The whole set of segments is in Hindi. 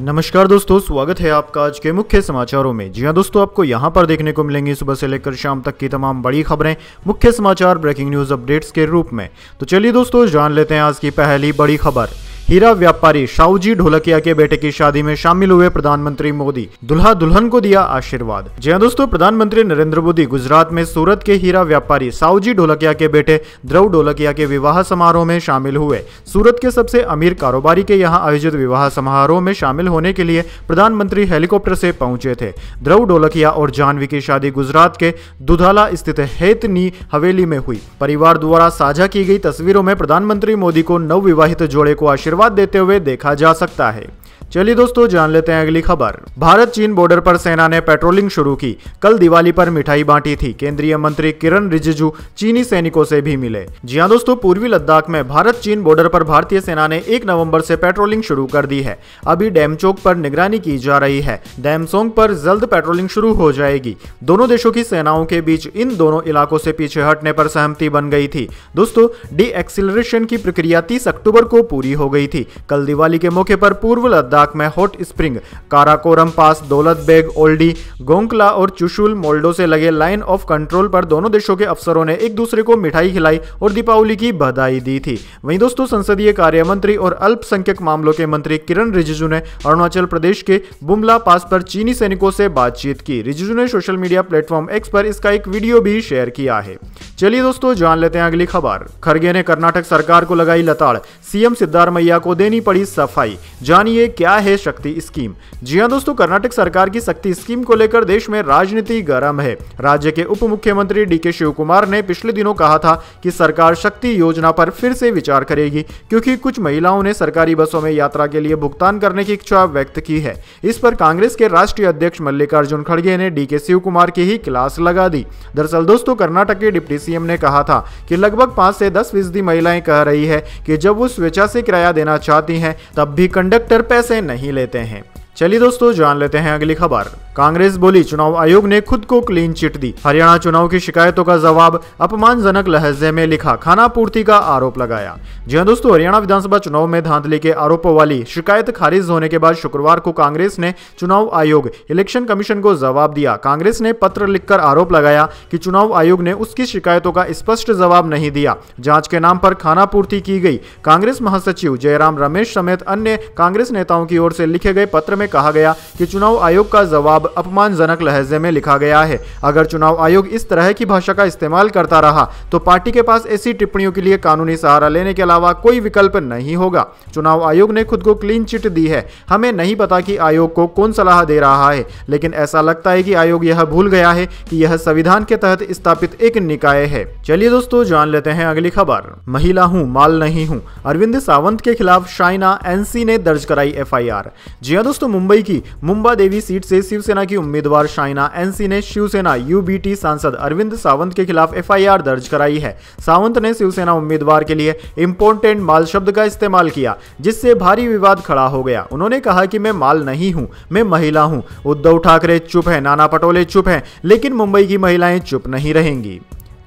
नमस्कार दोस्तों स्वागत है आपका आज के मुख्य समाचारों में जी हां दोस्तों आपको यहां पर देखने को मिलेंगी सुबह से लेकर शाम तक की तमाम बड़ी खबरें मुख्य समाचार ब्रेकिंग न्यूज अपडेट्स के रूप में तो चलिए दोस्तों जान लेते हैं आज की पहली बड़ी खबर हीरा व्यापारी शाहूजी ढोलकिया के बेटे की शादी में शामिल हुए प्रधानमंत्री मोदी दुल्हा दुल्हन को दिया आशीर्वाद जी हाँ दोस्तों प्रधानमंत्री नरेंद्र मोदी गुजरात में सूरत के हीरा व्यापारी साहूजी ढोलकिया के बेटे द्रव ढोलकिया के विवाह समारोह में शामिल हुए सूरत के सबसे अमीर कारोबारी के यहाँ आयोजित विवाह समारोह में शामिल होने के लिए प्रधानमंत्री हेलीकॉप्टर से पहुंचे थे द्रव ढोलकिया और जानवी की शादी गुजरात के दुधाला स्थित हेतनी हवेली में हुई परिवार द्वारा साझा की गई तस्वीरों में प्रधानमंत्री मोदी को नवविवाहित जोड़े को आशीर्वाद आशीर्वाद देते हुए देखा जा सकता है चलिए दोस्तों जान लेते हैं अगली खबर भारत चीन बॉर्डर पर सेना ने पेट्रोलिंग शुरू की कल दिवाली पर मिठाई बांटी थी केंद्रीय मंत्री किरण रिजिजू चीनी सैनिकों से भी मिले जी हाँ दोस्तों पूर्वी लद्दाख में भारत चीन बॉर्डर पर भारतीय सेना ने एक नवम्बर से पेट्रोलिंग शुरू कर दी है अभी डैम चौक पर निगरानी की जा रही है डैम सोंग पर जल्द पेट्रोलिंग शुरू हो जाएगी दोनों देशों की सेनाओं के बीच इन दोनों इलाकों से पीछे हटने पर सहमति बन गई थी दोस्तों डी एक्सिलेशन की प्रक्रिया तीस अक्टूबर को पूरी हो गई थी कल दिवाली के मौके पर पूर्व लद्दाख लद्दाख में हॉट स्प्रिंग काराकोरम पास दौलत बेग ओल्डी गोंकला और चुशुल मोल्डो से लगे लाइन ऑफ कंट्रोल पर दोनों देशों के अफसरों ने एक दूसरे को मिठाई खिलाई और दीपावली की बधाई दी थी वहीं दोस्तों संसदीय कार्य मंत्री और अल्पसंख्यक मामलों के मंत्री किरण रिजिजू ने अरुणाचल प्रदेश के बुमला पास पर चीनी सैनिकों से बातचीत की रिजिजू ने सोशल मीडिया प्लेटफॉर्म एक्स पर इसका एक वीडियो भी शेयर किया है चलिए दोस्तों जान लेते हैं अगली खबर खरगे ने कर्नाटक सरकार को लगाई लताड़ सीएम सिद्धारमैया को देनी पड़ी सफाई जानिए क्या क्या है शक्ति स्कीम जी हाँ दोस्तों कर्नाटक सरकार की शक्ति स्कीम को लेकर देश में राजनीति गर्म है राज्य के उप मुख्यमंत्री डी के शिव कुमार ने पिछले दिनों कहा था कि सरकार शक्ति योजना पर फिर से विचार करेगी क्योंकि कुछ महिलाओं ने सरकारी बसों में यात्रा के लिए भुगतान करने की इच्छा व्यक्त की है इस पर कांग्रेस के राष्ट्रीय अध्यक्ष मल्लिकार्जुन खड़गे ने डी के शिव कुमार की ही क्लास लगा दी दरअसल दोस्तों कर्नाटक के डिप्टी सीएम ने कहा था कि लगभग पांच से दस फीसदी महिलाएं कह रही है कि जब वो स्वेच्छा से किराया देना चाहती हैं तब भी कंडक्टर पैसे नहीं लेते हैं चलिए दोस्तों जान लेते हैं अगली खबर कांग्रेस बोली चुनाव आयोग ने खुद को क्लीन चिट दी हरियाणा चुनाव की शिकायतों का जवाब अपमानजनक लहजे में लिखा खाना पूर्ति का आरोप लगाया जी हाँ दोस्तों हरियाणा विधानसभा चुनाव में धांधली के आरोपों वाली शिकायत खारिज होने के बाद शुक्रवार को कांग्रेस ने चुनाव आयोग इलेक्शन कमीशन को जवाब दिया कांग्रेस ने पत्र लिखकर आरोप लगाया कि चुनाव आयोग ने उसकी शिकायतों का स्पष्ट जवाब नहीं दिया जांच के नाम पर खाना पूर्ति की गई कांग्रेस महासचिव जयराम रमेश समेत अन्य कांग्रेस नेताओं की ओर से लिखे गए पत्र में कहा गया कि चुनाव आयोग का जवाब अपमानजनक लहजे में लिखा गया है अगर चुनाव आयोग इस तरह की भाषा का इस्तेमाल करता रहा तो पार्टी के पास ऐसी टिप्पणियों के लिए कानूनी सहारा लेने के अलावा कोई विकल्प नहीं होगा चुनाव आयोग ने खुद को क्लीन चिट दी है हमें नहीं पता कि आयोग को कौन सलाह दे रहा है लेकिन ऐसा लगता है कि आयोग यह भूल गया है कि यह संविधान के तहत स्थापित एक निकाय है चलिए दोस्तों जान लेते हैं अगली खबर महिला हूँ माल नहीं हूँ अरविंद सावंत के खिलाफ शाइना एनसी ने दर्ज कराई एफआईआर जी हाँ दोस्तों मुंबई की मुंबा देवी सीट से शिवसेना की उम्मीदवार शाइना एनसी ने शिवसेना यूबीटी सांसद अरविंद सावंत के खिलाफ एफआईआर दर्ज कराई है सावंत ने शिवसेना उम्मीदवार के लिए इम्पोर्टेंट माल शब्द का इस्तेमाल किया जिससे भारी विवाद खड़ा हो गया उन्होंने कहा कि मैं माल नहीं हूँ मैं महिला हूँ उद्धव ठाकरे चुप है नाना पटोले चुप है लेकिन मुंबई की महिलाएं चुप नहीं रहेंगी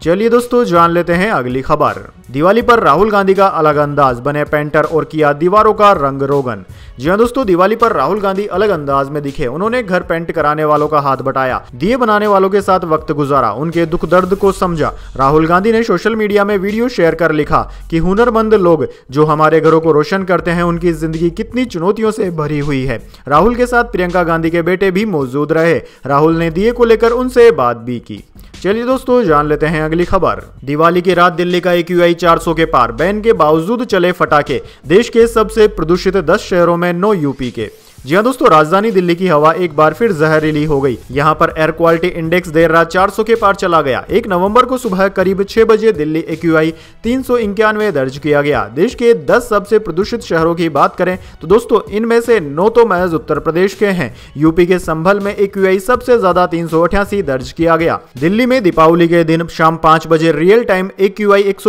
चलिए दोस्तों जान लेते हैं अगली खबर दिवाली पर राहुल गांधी का अलग अंदाज बने पेंटर और किया दीवारों का रंग रोगन जी हाँ दोस्तों दिवाली पर राहुल गांधी अलग अंदाज में दिखे उन्होंने घर पेंट कराने वालों का हाथ बटाया दिए बनाने वालों के साथ वक्त गुजारा उनके दुख दर्द को समझा राहुल गांधी ने सोशल मीडिया में वीडियो शेयर कर लिखा की हुनरमंद लोग जो हमारे घरों को रोशन करते हैं उनकी जिंदगी कितनी चुनौतियों से भरी हुई है राहुल के साथ प्रियंका गांधी के बेटे भी मौजूद रहे राहुल ने दिए को लेकर उनसे बात भी की चलिए दोस्तों जान लेते हैं अगली खबर दिवाली की रात दिल्ली का एक यूआई सौ के पार बैन के बावजूद चले फटाखे देश के सबसे प्रदूषित 10 शहरों में नौ यूपी के जी हाँ दोस्तों राजधानी दिल्ली की हवा एक बार फिर जहरीली हो गई यहाँ पर एयर क्वालिटी इंडेक्स देर रात 400 के पार चला गया एक नवंबर को सुबह करीब 6 बजे दिल्ली एक तीन दर्ज किया गया देश के 10 सबसे प्रदूषित शहरों की बात करें तो दोस्तों इनमें से नौ तो महज उत्तर प्रदेश के हैं यूपी के संभल में एक सबसे ज्यादा तीन दर्ज किया गया दिल्ली में दीपावली के दिन शाम पाँच बजे रियल टाइम एक एक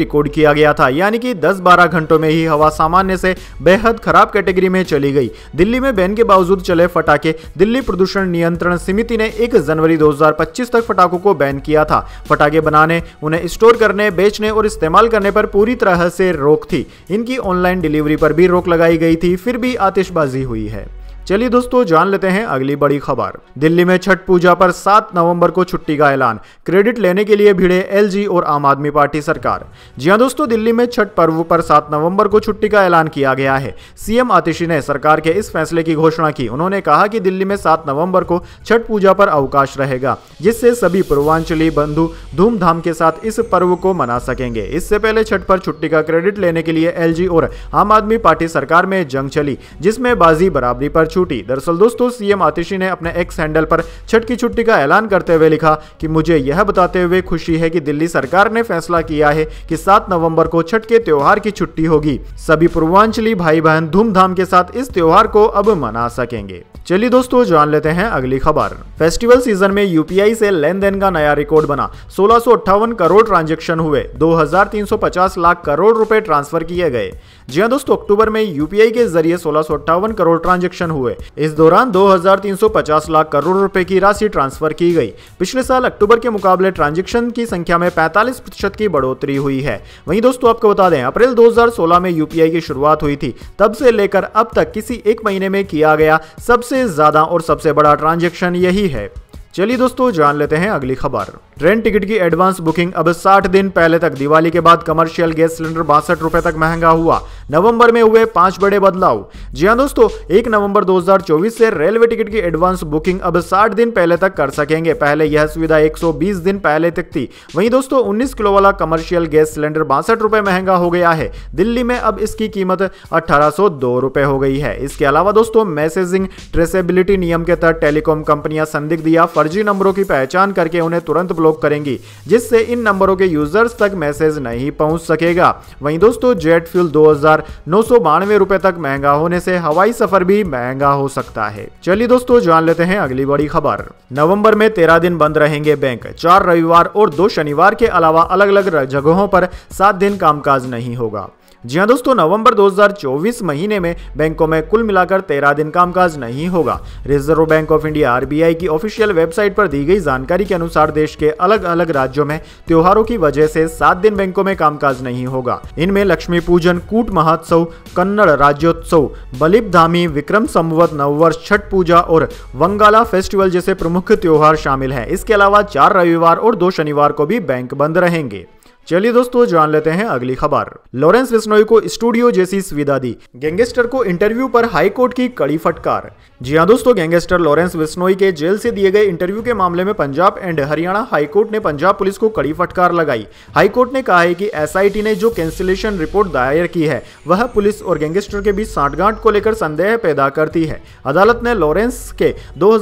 रिकॉर्ड किया गया था यानी की दस बारह घंटों में ही हवा सामान्य से बेहद खराब कैटेगरी में चली गई दिल्ली दिल्ली में बैन के बावजूद चले फटाखे दिल्ली प्रदूषण नियंत्रण समिति ने 1 जनवरी 2025 तक फटाखों को बैन किया था फटाखे बनाने उन्हें स्टोर करने बेचने और इस्तेमाल करने पर पूरी तरह से रोक थी इनकी ऑनलाइन डिलीवरी पर भी रोक लगाई गई थी फिर भी आतिशबाजी हुई है चलिए दोस्तों जान लेते हैं अगली बड़ी खबर दिल्ली में छठ पूजा पर 7 नवंबर को छुट्टी का ऐलान क्रेडिट लेने के लिए भिड़े एलजी और आम आदमी पार्टी सरकार जी हाँ दोस्तों दिल्ली में छठ पर्व पर 7 नवंबर को छुट्टी का ऐलान किया गया है सीएम आतिशी ने सरकार के इस फैसले की घोषणा की उन्होंने कहा की दिल्ली में सात नवम्बर को छठ पूजा पर अवकाश रहेगा जिससे सभी पूर्वांचली बंधु धूमधाम के साथ इस पर्व को मना सकेंगे इससे पहले छठ पर छुट्टी का क्रेडिट लेने के लिए एल और आम आदमी पार्टी सरकार में जंग चली जिसमें बाजी बराबरी पर छूटी दरअसल दोस्तों सीएम आतिशी ने अपने एक्स हैंडल पर छठ की छुट्टी का ऐलान करते हुए लिखा कि मुझे यह बताते हुए खुशी है कि दिल्ली सरकार ने फैसला किया है कि 7 नवंबर को छठ के त्योहार की छुट्टी होगी सभी पूर्वांचली भाई बहन धूमधाम के साथ इस त्योहार को अब मना सकेंगे चलिए दोस्तों जान लेते हैं अगली खबर फेस्टिवल सीजन में यूपीआई से लेन देन का नया रिकॉर्ड बना सोलह करोड़ ट्रांजेक्शन हुए दो लाख करोड़ रूपए ट्रांसफर किए गए जी हाँ दोस्तों अक्टूबर में यूपीआई के जरिए सोलह करोड़ ट्रांजेक्शन हुए इस दौरान दो लाख करोड़ रुपए की राशि ट्रांसफर की गई पिछले साल अक्टूबर के मुकाबले ट्रांजेक्शन की संख्या में पैतालीस प्रतिशत की बढ़ोतरी हुई है वही दोस्तों आपको बता दें अप्रैल दो में यूपीआई की शुरुआत हुई थी तब से लेकर अब तक किसी एक महीने में किया गया सबसे ज्यादा और सबसे बड़ा ट्रांजेक्शन यही है चलिए दोस्तों जान लेते हैं अगली खबर ट्रेन टिकट की एडवांस बुकिंग अब 60 दिन पहले तक दिवाली के बाद कमर्शियल गैस सिलेंडर बासठ रुपए तक महंगा हुआ नवंबर में हुए पांच बड़े बदलाव जी हाँ दोस्तों एक नवंबर 2024 से रेलवे टिकट की एडवांस बुकिंग अब 60 दिन पहले तक कर सकेंगे पहले यह सुविधा 120 दिन पहले तक थी वहीं दोस्तों उन्नीस किलो वाला कमर्शियल गैस सिलेंडर बासठ रुपए महंगा हो गया है दिल्ली में अब इसकी कीमत अठारह हो गई है इसके अलावा दोस्तों मैसेजिंग ट्रेसेबिलिटी नियम के तहत टेलीकॉम कंपनियां संदिग्ध या फर्जी नंबरों की पहचान करके उन्हें तुरंत ब्लॉक करेंगी जिससे इन नंबरों के यूजर्स तक मैसेज नहीं पहुंच सकेगा वहीं दोस्तों जेट फ्यूल दो हजार तक महंगा होने से हवाई सफर भी महंगा हो सकता है चलिए दोस्तों जान लेते हैं अगली बड़ी खबर नवम्बर में तेरह दिन बंद रहेंगे बैंक चार रविवार और दो शनिवार के अलावा अलग अलग जगहों पर सात दिन कामकाज नहीं होगा जी हाँ दोस्तों नवंबर 2024 महीने में बैंकों में कुल मिलाकर तेरह दिन कामकाज नहीं होगा Reserve Bank of India RBI की ऑफिशियल वेबसाइट पर दी गई जानकारी के अनुसार देश के अलग अलग राज्यों में त्योहारों की वजह से सात दिन बैंकों में कामकाज नहीं होगा इनमें लक्ष्मी पूजन कूट महोत्सव कन्नड़ राज्योत्सव बलिप धामी विक्रम संवत नववर्ष छठ पूजा और वंगाला फेस्टिवल जैसे प्रमुख त्योहार शामिल है इसके अलावा चार रविवार और दो शनिवार को भी बैंक बंद रहेंगे चलिए दोस्तों जान लेते हैं अगली खबर लॉरेंस बिश्नोई को स्टूडियो जैसी सुविधा दी गैंगस्टर को इंटरव्यू पर हाईकोर्ट की कड़ी फटकार जी हाँ दोस्तों गैंगस्टर लॉरेंस बिश्नोई के जेल से दिए गए इंटरव्यू के मामले में पंजाब एंड हरियाणा हाईकोर्ट ने पंजाब पुलिस को कड़ी फटकार लगाई हाईकोर्ट ने कहा है कि एसआईटी ने जो कैंसिलेशन रिपोर्ट दायर की है वह पुलिस और गैंगस्टर के बीच सांठगांठ को लेकर संदेह पैदा करती है अदालत ने लॉरेंस के दो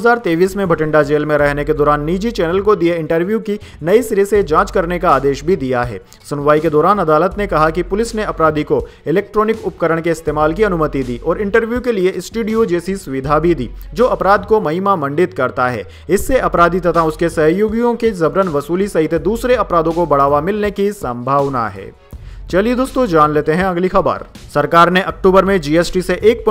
में भटिंडा जेल में रहने के दौरान निजी चैनल को दिए इंटरव्यू की नई सिरे से जाँच करने का आदेश भी दिया है है सुनवाई के दौरान अदालत ने कहा कि पुलिस ने अपराधी को इलेक्ट्रॉनिक उपकरण के इस्तेमाल की अनुमति दी और इंटरव्यू के लिए स्टूडियो जैसी सुविधा भी दी जो अपराध को महिमा मंडित करता है इससे अपराधी तथा उसके सहयोगियों की जबरन वसूली सहित दूसरे अपराधों को बढ़ावा मिलने की संभावना है चलिए दोस्तों जान लेते हैं अगली खबर सरकार ने अक्टूबर में जीएसटी से एक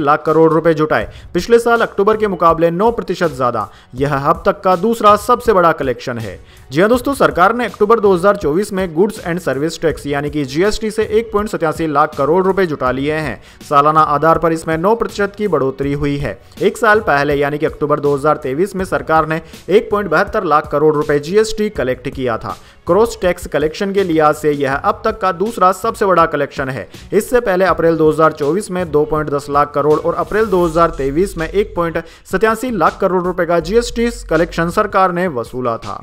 लाख करोड़ रुपए जुटाए पिछले साल अक्टूबर के मुकाबले 9 प्रतिशत ज्यादा यह अब तक का दूसरा सबसे बड़ा कलेक्शन है जी हाँ दोस्तों सरकार ने अक्टूबर 2024 में गुड्स एंड सर्विस टैक्स यानी कि जीएसटी से एक लाख करोड़ रुपए जुटा लिए हैं सालाना आधार पर इसमें नौ प्रतिशत की बढ़ोतरी हुई है एक साल पहले यानी कि अक्टूबर 2023 में सरकार ने एक लाख करोड़ रुपए जीएसटी कलेक्ट किया था क्रॉस टैक्स कलेक्शन के लिहाज से यह अब तक का दूसरा सबसे बड़ा कलेक्शन है इससे पहले अप्रैल 2024 में 2.10 लाख करोड़ और अप्रैल 2023 में एक लाख करोड़ रुपए का जीएसटी कलेक्शन सरकार ने वसूला था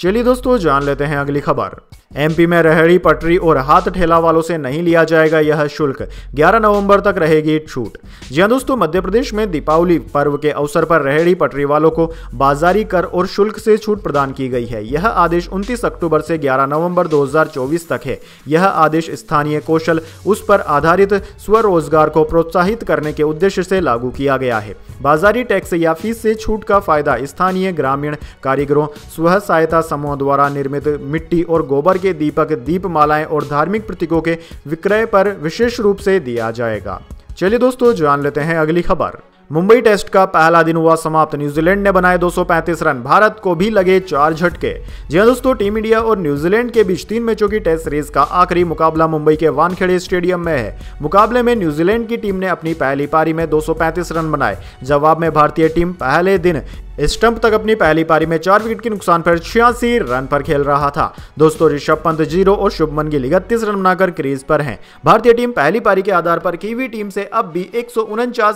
चलिए दोस्तों जान लेते हैं अगली खबर एमपी में रेहड़ी पटरी और हाथ ठेला वालों से नहीं लिया जाएगा यह शुल्क 11 नवंबर तक रहेगी छूट जी हाँ दोस्तों मध्य प्रदेश में दीपावली पर्व के अवसर पर रेहड़ी पटरी वालों को बाजारी कर और शुल्क से छूट प्रदान की गई है यह आदेश 29 अक्टूबर से 11 नवंबर 2024 तक है यह आदेश स्थानीय कौशल उस पर आधारित स्वरोजगार को प्रोत्साहित करने के उद्देश्य से लागू किया गया है बाजारी टैक्स या फीस से छूट का फायदा स्थानीय ग्रामीण कारीगरों स्व सहायता समूह द्वारा निर्मित मिट्टी और गोबर प्रकार के दीपक दीपमालाएं और धार्मिक प्रतीकों के विक्रय पर विशेष रूप से दिया जाएगा चलिए दोस्तों जान लेते हैं अगली खबर मुंबई टेस्ट का पहला दिन हुआ समाप्त न्यूजीलैंड ने बनाए 235 रन भारत को भी लगे चार झटके जी हां दोस्तों टीम इंडिया और न्यूजीलैंड के बीच तीन मैचों की टेस्ट सीरीज का आखिरी मुकाबला मुंबई के वानखेड़े स्टेडियम में है मुकाबले में न्यूजीलैंड की टीम ने अपनी पहली पारी में 235 रन बनाए जवाब में भारतीय टीम पहले दिन स्टंप तक अपनी पहली पारी में चार विकेट के नुकसान पर छियासी रन पर खेल रहा था दोस्तों ऋषभ पंत जीरो और शुभमन गिल इकतीस रन बनाकर क्रीज पर हैं भारतीय टीम पहली पारी के आधार पर कीवी टीम से अब भी एक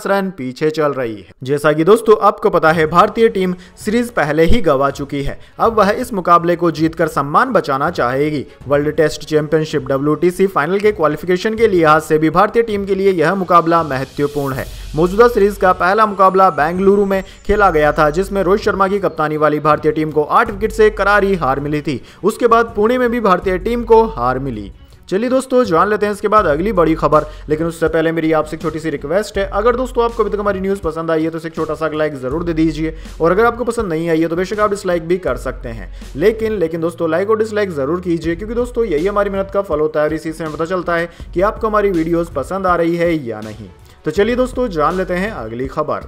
रन पीछे चल रही है जैसा की दोस्तों आपको पता है भारतीय टीम सीरीज पहले ही गवा चुकी है अब वह इस मुकाबले को जीत सम्मान बचाना चाहेगी world test championship W final के क्वालिफिकेशन के लिहाज से भी भारतीय टीम के लिए यह मुकाबला महत्वपूर्ण है मौजूदा सीरीज का पहला मुकाबला बेंगलुरु में खेला गया था जिसमें रोहित शर्मा की कप्तानी वाली भारतीय टीम को आठ विकेट से करारी हार मिली थी उसके बाद पुणे में भी भारतीय टीम को हार मिली चलिए दोस्तों जान लेते हैं इसके बाद अगली बड़ी खबर लेकिन उससे पहले मेरी आपसे छोटी सी रिक्वेस्ट है अगर दोस्तों आपको अभी तक हमारी न्यूज़ पसंद आई है तो इसे एक छोटा सा लाइक जरूर दे दीजिए और अगर आपको पसंद नहीं आई है तो बेशक आप डिसलाइक भी कर सकते हैं लेकिन लेकिन दोस्तों लाइक और डिसलाइक जरूर कीजिए क्योंकि दोस्तों यही हमारी मेहनत का फल होता है और इसी से पता चलता है कि आपको हमारी वीडियोज़ पसंद आ रही है या नहीं तो चलिए दोस्तों जान लेते हैं अगली खबर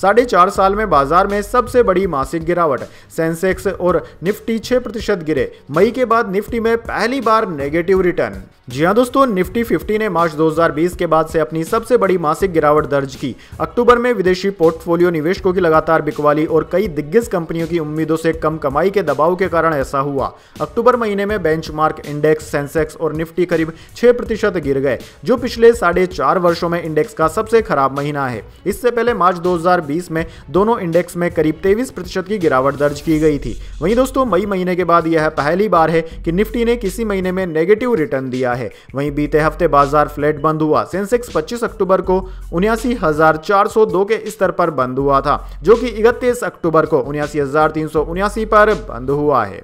साढ़े चार साल में बाजार में सबसे बड़ी मासिक गिरावट सेंसेक्स और निफ्टी छह प्रतिशत गिरे मई के बाद निफ्टी में पहली बार नेगेटिव रिटर्न जी हाँ दोस्तों निफ्टी 50 ने मार्च 2020 के बाद से अपनी सबसे बड़ी मासिक गिरावट दर्ज की अक्टूबर में विदेशी पोर्टफोलियो निवेशकों की लगातार बिकवाली और कई दिग्गज कंपनियों की उम्मीदों से कम कमाई के दबाव के कारण ऐसा हुआ अक्टूबर महीने में बेंचमार्क इंडेक्स सेंसेक्स और निफ्टी करीब छह प्रतिशत गिर गए जो पिछले साढ़े चार वर्षों में इंडेक्स का सबसे खराब महीना है इससे पहले मार्च 2020 में दोनों इंडेक्स में करीब तेईस प्रतिशत की गिरावट दर्ज की गई थी वहीं दोस्तों मई महीने के बाद यह पहली बार है कि निफ्टी ने किसी महीने में नेगेटिव रिटर्न दिया है वहीं बीते हफ्ते बाजार फ्लैट बंद हुआ सेंसेक्स पच्चीस अक्टूबर को उन्यासी के स्तर पर बंद हुआ था जो कि इकतीस अक्टूबर को उन्यासी पर बंद हुआ है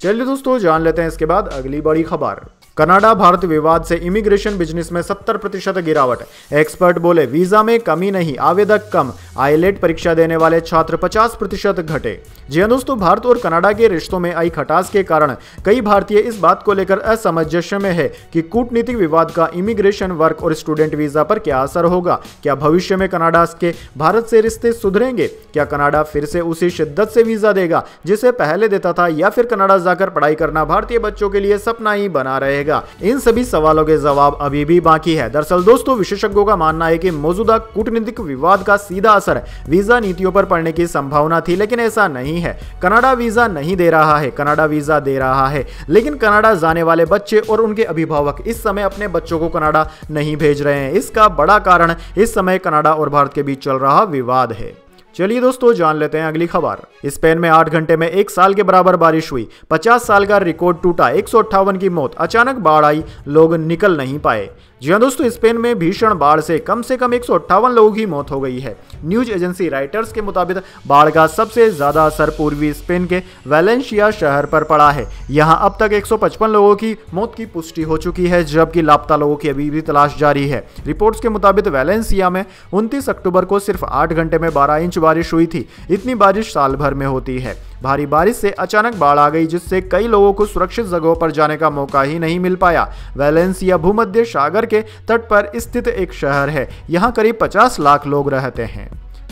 चलिए दोस्तों जान लेते हैं इसके बाद अगली बड़ी खबर कनाडा भारत विवाद से इमिग्रेशन बिजनेस में 70 प्रतिशत गिरावट एक्सपर्ट बोले वीजा में कमी नहीं आवेदक कम आईलेट परीक्षा देने वाले छात्र 50 प्रतिशत घटे जी हाँ दोस्तों भारत और कनाडा के रिश्तों में आई खटास के कारण कई भारतीय इस बात को लेकर असमंजस्य में है कि कूटनीतिक विवाद का इमिग्रेशन वर्क और स्टूडेंट वीजा पर क्या असर होगा क्या भविष्य में कनाडा के भारत से रिश्ते सुधरेंगे क्या कनाडा फिर से उसी शिद्दत से वीजा देगा जिसे पहले देता था या फिर कनाडा जाकर पढ़ाई करना भारतीय बच्चों के लिए सपना ही बना रहे रहेगा इन सभी सवालों के जवाब अभी भी बाकी है दरअसल दोस्तों विशेषज्ञों का मानना है कि मौजूदा कूटनीतिक विवाद का सीधा असर वीजा नीतियों पर पड़ने की संभावना थी लेकिन ऐसा नहीं है कनाडा वीजा नहीं दे रहा है कनाडा वीजा दे रहा है लेकिन कनाडा जाने वाले बच्चे और उनके अभिभावक इस समय अपने बच्चों को कनाडा नहीं भेज रहे हैं इसका बड़ा कारण इस समय कनाडा और भारत के बीच चल रहा विवाद है चलिए दोस्तों जान लेते हैं अगली खबर स्पेन में आठ घंटे में एक साल के बराबर बारिश हुई पचास साल का रिकॉर्ड टूटा एक की मौत अचानक बाढ़ आई लोग निकल नहीं पाए जी हाँ दोस्तों स्पेन में भीषण बाढ़ से कम से कम एक लोगों की मौत हो गई है न्यूज एजेंसी राइटर्स के मुताबिक बाढ़ का सबसे ज्यादा असर पूर्वी स्पेन के वैलेंशिया शहर पर पड़ा है यहां अब तक 155 लोगों की मौत की पुष्टि हो चुकी है जबकि लापता लोगों की अभी भी तलाश जारी है रिपोर्ट्स के मुताबिक वैलेंसिया में उनतीस अक्टूबर को सिर्फ आठ घंटे में बारह इंच बारिश हुई थी इतनी बारिश साल भर में होती है भारी बारिश से अचानक बाढ़ आ गई जिससे कई लोगों को सुरक्षित जगहों पर जाने का मौका ही नहीं मिल पाया वैलेंसिया भूमध्य सागर के तट पर स्थित एक शहर है यहाँ करीब पचास लाख लोग रहते हैं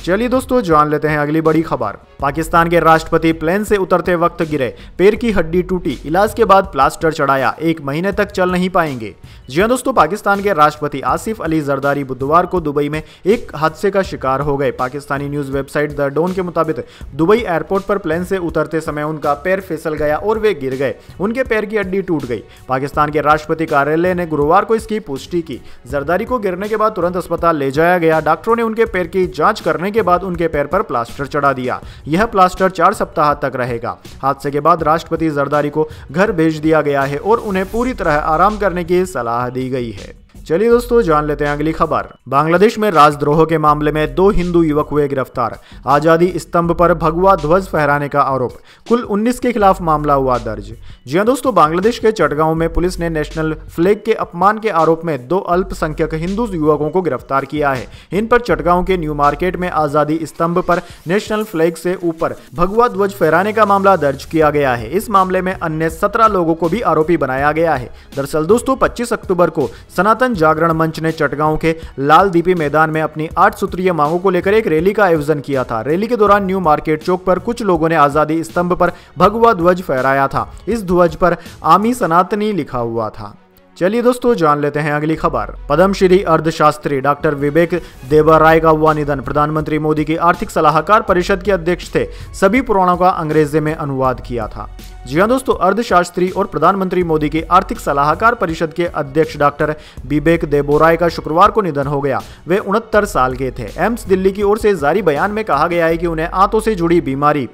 चलिए दोस्तों जान लेते हैं अगली बड़ी खबर पाकिस्तान के राष्ट्रपति प्लेन से उतरते वक्त गिरे पैर की हड्डी टूटी इलाज के बाद प्लास्टर चढ़ाया एक महीने तक चल नहीं पाएंगे जी हाँ दोस्तों पाकिस्तान के राष्ट्रपति आसिफ अली जरदारी बुधवार को दुबई में एक हादसे का शिकार हो गए Pakistani news website the Dawn के मुताबिक दुबई एयरपोर्ट पर प्लेन से उतरते समय उनका पैर फिसल गया और वे गिर गए उनके पैर की हड्डी टूट गई पाकिस्तान के राष्ट्रपति कार्यालय ने गुरुवार को इसकी पुष्टि की जरदारी को गिरने के बाद तुरंत अस्पताल ले जाया गया डॉक्टरों ने उनके पैर की जांच करने के के बाद उनके पैर पर प्लास्टर चढ़ा दिया यह प्लास्टर चार सप्ताह तक रहेगा हादसे के बाद राष्ट्रपति जरदारी को घर भेज दिया गया है और उन्हें पूरी तरह आराम करने की सलाह दी गई है चलिए दोस्तों जान लेते हैं अगली खबर बांग्लादेश में राजद्रोह के मामले में दो हिंदू युवक हुए गिरफ्तार आजादी स्तंभ पर भगवा ध्वज फहराने का आरोप कुल 19 के खिलाफ मामला हुआ दर्ज जी दोस्तों बांग्लादेश के चटगांव में पुलिस ने नेशनल फ्लैग के अपमान के आरोप में दो अल्पसंख्यक हिंदू युवकों को गिरफ्तार किया है इन पर चटगांव के न्यू मार्केट में आजादी स्तंभ पर नेशनल फ्लैग से ऊपर भगवा ध्वज फहराने का मामला दर्ज किया गया है इस मामले में अन्य सत्रह लोगों को भी आरोपी बनाया गया है दरअसल दोस्तों पच्चीस अक्टूबर को सनातन जागरण मंच ने चटगांव के लाल दीपी मैदान में अपनी आठ सूत्रीय मांगों को लेकर एक रैली का आयोजन किया था रैली के दौरान न्यू मार्केट चौक पर कुछ लोगों ने आजादी स्तंभ पर भगवा ध्वज फहराया था इस ध्वज पर आमी सनातनी लिखा हुआ था चलिए दोस्तों जान लेते हैं अगली खबर पद्मश्री अर्थशास्त्री डॉक्टर विवेक देवर राय का हुआ निधन प्रधानमंत्री मोदी की आर्थिक सलाहकार परिषद के अध्यक्ष थे सभी पुराणों का अंग्रेजी में अनुवाद किया था जी हाँ दोस्तों अर्थशास्त्री और प्रधानमंत्री मोदी की आर्थिक सलाहकार परिषद के अध्यक्ष डॉक्टर विवेक देबोराय का शुक्रवार को निधन हो गया वे उनहत्तर साल के थे एम्स दिल्ली की ओर से जारी बयान में कहा गया है कि उन्हें आंतों से जुड़ी बीमारी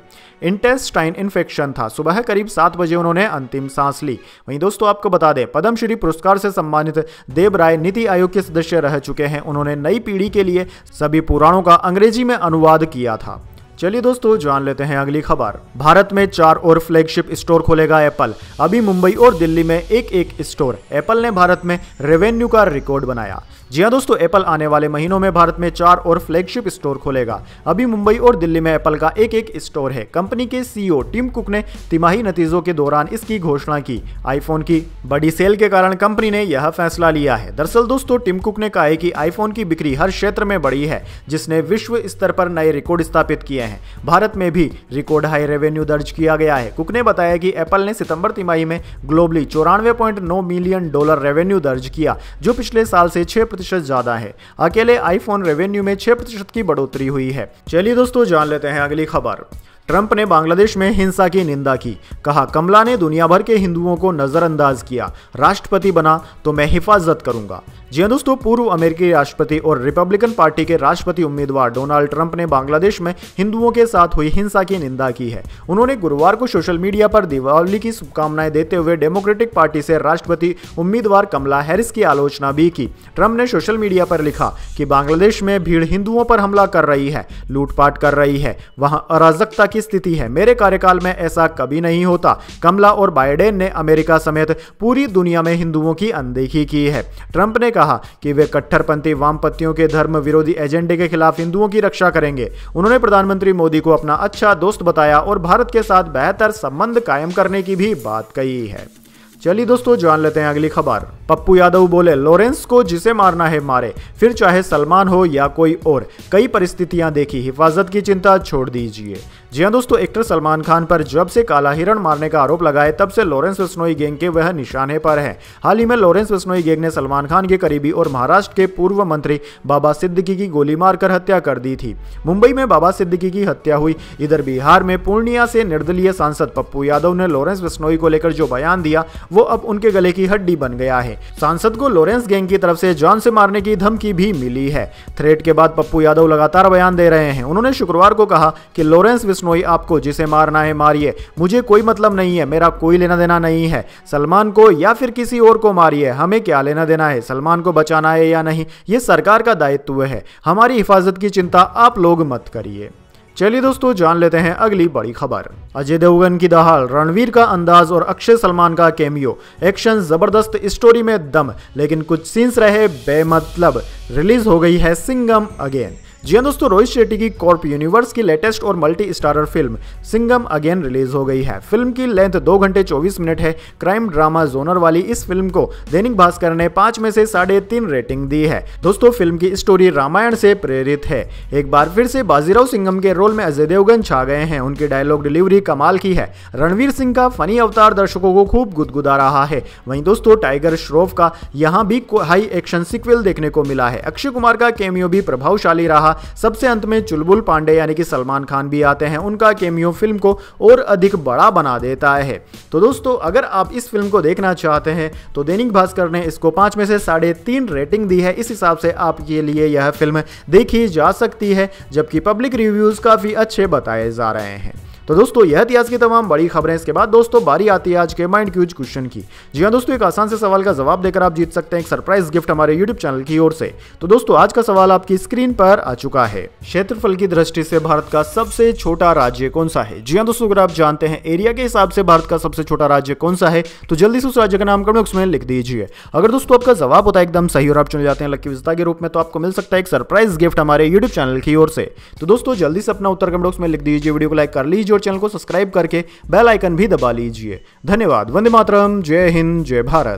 इंटेस्टाइन इन्फेक्शन था सुबह करीब सात बजे उन्होंने अंतिम सांस ली वहीं दोस्तों आपको बता दें पद्मश्री पुरस्कार से सम्मानित देव राय नीति आयोग के सदस्य रह चुके हैं उन्होंने नई पीढ़ी के लिए सभी पुराणों का अंग्रेजी में अनुवाद किया था चलिए दोस्तों जान लेते हैं अगली खबर भारत में चार और फ्लैगशिप स्टोर खोलेगा एप्पल अभी मुंबई और दिल्ली में एक एक स्टोर एप्पल ने भारत में रेवेन्यू का रिकॉर्ड बनाया जी हाँ दोस्तों एप्पल आने वाले महीनों में भारत में चार और फ्लैगशिप स्टोर खोलेगा अभी मुंबई और दिल्ली में एप्पल का एक एक स्टोर है कंपनी के सीईओ टिम कुक ने तिमाही नतीजों के दौरान इसकी घोषणा की आईफोन की बड़ी सेल के कारण कंपनी ने यह फैसला लिया है दरअसल दोस्तों टिम कुक ने कहा है कि आईफोन की बिक्री हर क्षेत्र में बढ़ी है जिसने विश्व स्तर पर नए रिकॉर्ड स्थापित किए हैं भारत में भी रिकॉर्ड हाई रेवेन्यू दर्ज किया गया है कुक ने बताया कि एप्पल ने सितंबर तिमाही में ग्लोबली चौरानवे मिलियन डॉलर रेवेन्यू दर्ज किया जो पिछले साल से छह प्रतिशत ज्यादा है अकेले आईफोन रेवेन्यू में छह प्रतिशत की बढ़ोतरी हुई है चलिए दोस्तों जान लेते हैं अगली खबर ट्रंप ने बांग्लादेश में हिंसा की निंदा की कहा कमला ने दुनिया भर के हिंदुओं को नज़रअंदाज किया राष्ट्रपति बना तो मैं हिफाजत करूंगा जी हाँ दोस्तों पूर्व अमेरिकी राष्ट्रपति और रिपब्लिकन पार्टी के राष्ट्रपति उम्मीदवार डोनाल्ड ट्रंप ने बांग्लादेश में हिंदुओं के साथ हुई हिंसा की निंदा की है उन्होंने गुरुवार को सोशल मीडिया पर दिवाली की शुभकामनाएं देते हुए डेमोक्रेटिक पार्टी से राष्ट्रपति उम्मीदवार कमला हैरिस की आलोचना भी की ट्रंप ने सोशल मीडिया पर लिखा कि बांग्लादेश में भीड़ हिंदुओं पर हमला कर रही है लूटपाट कर रही है वहां अराजकता की स्थिति है मेरे कार्यकाल में ऐसा कभी नहीं होता कमला और बाइडेन ने अमेरिका समेत पूरी दुनिया में हिंदुओं की अनदेखी की है ट्रंप ने कहा कि वे कट्टरपंथी वामपत्तियों के धर्म विरोधी एजेंडे के खिलाफ हिंदुओं की रक्षा करेंगे उन्होंने प्रधानमंत्री मोदी को अपना अच्छा दोस्त बताया और भारत के साथ बेहतर संबंध कायम करने की भी बात कही है चलिए दोस्तों जान लेते हैं अगली खबर पप्पू यादव बोले लॉरेंस को जिसे मारना है मारे फिर चाहे सलमान हो या कोई और कई परिस्थितियां देखी हिफाजत की चिंता छोड़ दीजिए जी हाँ दोस्तों एक्टर सलमान खान पर जब से काला हिरण मारने का आरोप लगाए तब से लॉरेंस विस्नोई गैंग के वह निशाने पर है हाल ही में लॉरेंस बिस्नोई गैंग ने सलमान खान के करीबी और महाराष्ट्र के पूर्व मंत्री बाबा सिद्दीकी की गोली मारकर हत्या कर दी थी मुंबई में बाबा सिद्दीकी की हत्या हुई इधर बिहार में पूर्णिया से निर्दलीय सांसद पप्पू यादव ने लॉरेंस विस्नोई को लेकर जो बयान दिया वो अब उनके गले की हड्डी बन गया है सांसद को लोरेंस गैंग की तरफ से जान से मारने की धमकी भी मिली है थ्रेट के बाद पप्पू यादव लगातार बयान दे रहे हैं उन्होंने शुक्रवार को कहा कि लोरेंस बिश्नोई आपको जिसे मारना है मारिए मुझे कोई मतलब नहीं है मेरा कोई लेना देना नहीं है सलमान को या फिर किसी और को मारिए हमें क्या लेना देना है सलमान को बचाना है या नहीं ये सरकार का दायित्व है हमारी हिफाजत की चिंता आप लोग मत करिए चलिए दोस्तों जान लेते हैं अगली बड़ी खबर अजय देवगन की दहाल रणवीर का अंदाज और अक्षय सलमान का कैमियो एक्शन जबरदस्त स्टोरी में दम लेकिन कुछ सीन्स रहे बेमतलब रिलीज हो गई है सिंगम अगेन जी हाँ दोस्तों रोहित शेट्टी की कॉर्प यूनिवर्स की लेटेस्ट और multi starrer film Singham again release हो गई है फिल्म की लेंथ दो घंटे चौबीस मिनट है क्राइम ड्रामा जोनर वाली इस फिल्म को दैनिक भास्कर ने पांच में से साढ़े तीन रेटिंग दी है दोस्तों फिल्म की स्टोरी रामायण से प्रेरित है एक बार फिर से बाजीराव सिंगम के रोल में अजय देवगन छा गए हैं उनकी डायलॉग डिलीवरी कमाल की है रणवीर सिंह का फनी अवतार दर्शकों को खूब गुदगुदा रहा है वहीं दोस्तों टाइगर श्रोफ का यहाँ भी हाई एक्शन सिक्वेल देखने को मिला है अक्षय कुमार का कैमियो भी प्रभावशाली रहा सबसे अंत में चुलबुल पांडे यानी कि सलमान खान भी आते हैं उनका केमियो फिल्म को और अधिक बड़ा बना देता है तो दोस्तों अगर आप इस फिल्म को देखना चाहते हैं तो दैनिक भास्कर ने इसको पांच में से साढ़े तीन रेटिंग दी है इस हिसाब से आपके लिए यह फिल्म देखी जा सकती है जबकि पब्लिक रिव्यूज़ काफ़ी अच्छे बताए जा रहे हैं तो दोस्तों यह थी आज की तमाम बड़ी खबरें इसके बाद दोस्तों बारी आती है आज के माइंड क्यूज क्वेश्चन की जी हाँ दोस्तों एक आसान से सवाल का जवाब देकर आप जीत सकते हैं एक सरप्राइज गिफ्ट हमारे यूट्यूब चैनल की ओर से तो दोस्तों आज का सवाल आपकी स्क्रीन पर आ चुका है क्षेत्रफल की दृष्टि से भारत का सबसे छोटा राज्य कौन सा है जी हाँ दोस्तों अगर आप जानते हैं एरिया के हिसाब से भारत का सबसे छोटा राज्य कौन सा है तो जल्दी से उस राज्य का नाम कमेंट बॉक्स में लिख दीजिए अगर दोस्तों आपका जवाब होता है एकदम सही और आप चुने जाते हैं लक्की विजेता के रूप में तो आपको मिल सकता है एक सरप्राइज गिफ्ट हमारे यूट्यूब चैनल की ओर से तो दोस्तों जल्दी से अपना उत्तर कमेंट बॉक्स में लिख दीजिए वीडियो को लाइक कर लीजिए और चैनल को सब्सक्राइब करके बेल आइकन भी दबा लीजिए धन्यवाद वंदे मातरम जय हिंद जय भारत